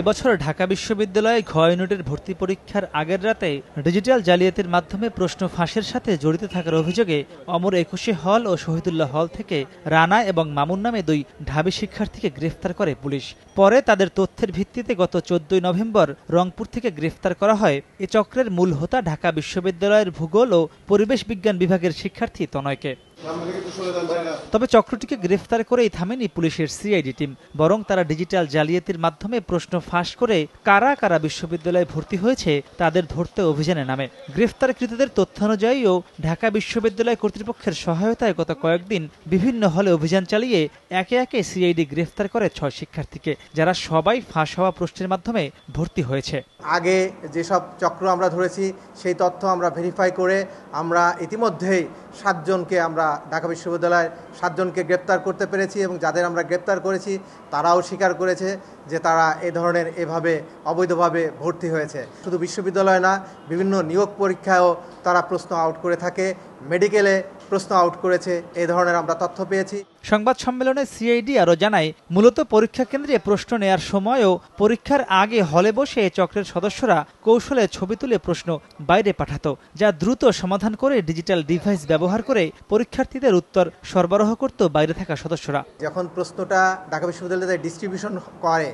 এবছর ঢাকা বিশ্ববিদ্যালয়ে ঘ ইউনিটের ভর্তি পরীক্ষার আগের রাতে ডিজিটাল জালিয়াতির মাধ্যমে প্রশ্ন ফাঁসের সাথে জড়িত থাকার অভিযোগে অমর একুশে হল ও শহীদুল্লাহ হল থেকে রানা এবং মামুন নামে দুই ঢাবি শিক্ষার্থীকে গ্রেফতার করে পুলিশ পরে তাদের তথ্যের ভিত্তিতে গত চোদ্দই নভেম্বর রংপুর থেকে গ্রেফতার করা হয় এ চক্রের মূল হোতা ঢাকা বিশ্ববিদ্যালয়ের ভূগোল ও পরিবেশ বিজ্ঞান বিভাগের শিক্ষার্থী তনয়কে তবে চক্রটিকে গ্রেফতার করেই থামেনি পুলিশের সিআইডি টিম বরং তারা ডিজিটাল জালিয়াতির মাধ্যমে প্রশ্ন ফাঁস করে কারা কারা বিশ্ববিদ্যালয়ে ভর্তি হয়েছে তাদের ধরতে অভিযানে নামে গ্রেফতারকৃতদের তথ্য অনুযায়ীও ঢাকা বিশ্ববিদ্যালয় কর্তৃপক্ষের সহায়তায় গত কয়েকদিন বিভিন্ন হলে অভিযান চালিয়ে একে একে সিআইডি গ্রেফতার করে ছয় শিক্ষার্থীকে যারা সবাই ফাঁস হওয়া প্রশ্নের মাধ্যমে ভর্তি হয়েছে আগে যেসব চক্র আমরা ধরেছি সেই তথ্য আমরা ভেরিফাই করে আমরা ইতিমধ্যেই সাতজনকে আমরা ঢাকা বিশ্ববিদ্যালয়ের সাতজনকে গ্রেপ্তার করতে পেরেছি এবং যাদের আমরা গ্রেপ্তার করেছি তারাও স্বীকার করেছে যে তারা এ ধরনের এভাবে অবৈধভাবে ভর্তি হয়েছে শুধু বিশ্ববিদ্যালয় না বিভিন্ন নিয়োগ পরীক্ষায়ও তারা প্রশ্ন আউট করে থাকে মেডিকেলে প্রশ্ন আউট করেছে এ ধরনের আমরা তথ্য পেয়েছি সংবাদ সম্মেলনে সিআইডি আরও জানায় মূলত পরীক্ষা কেন্দ্রে প্রশ্ন নেয়ার সময়ও পরীক্ষার আগে হলে বসে চক্রের সদস্যরা কৌশলে ছবি তুলে প্রশ্ন বাইরে পাঠাতো যা দ্রুত সমাধান করে ডিজিটাল ডিভাইস ব্যবহার করে পরীক্ষার্থীদের উত্তর সরবরাহ করত বাইরে থাকা সদস্যরা যখন প্রশ্নটা ঢাকা বিশ্ববিদ্যালয়ে ডিস্ট্রিবিউশন করে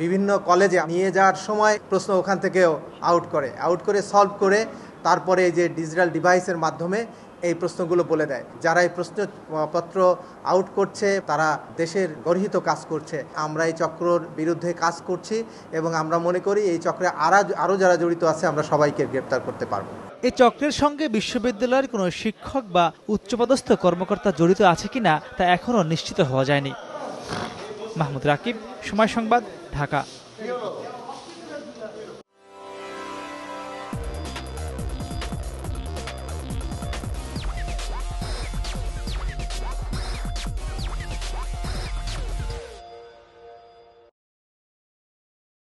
বিভিন্ন কলেজে নিয়ে যাওয়ার সময় প্রশ্ন ওখান থেকেও আউট করে আউট করে সলভ করে তারপরে এই যে ডিজিটাল ডিভাইসের মাধ্যমে এই প্রশ্নগুলো বলে দেয় যারা এই প্রশ্নপত্র আউট করছে তারা দেশের গর্হিত কাজ করছে আমরা এই চক্রর বিরুদ্ধে কাজ করছি এবং আমরা মনে করি এই চক্রে আরা আরও যারা জড়িত আছে আমরা সবাইকে গ্রেপ্তার করতে পারবো এই চক্রের সঙ্গে বিশ্ববিদ্যালয়ের কোনো শিক্ষক বা উচ্চপদস্থ কর্মকর্তা জড়িত আছে কিনা তা এখনও নিশ্চিত হওয়া যায়নি মাহমুদ রাকিব সময় সংবাদ ঢাকা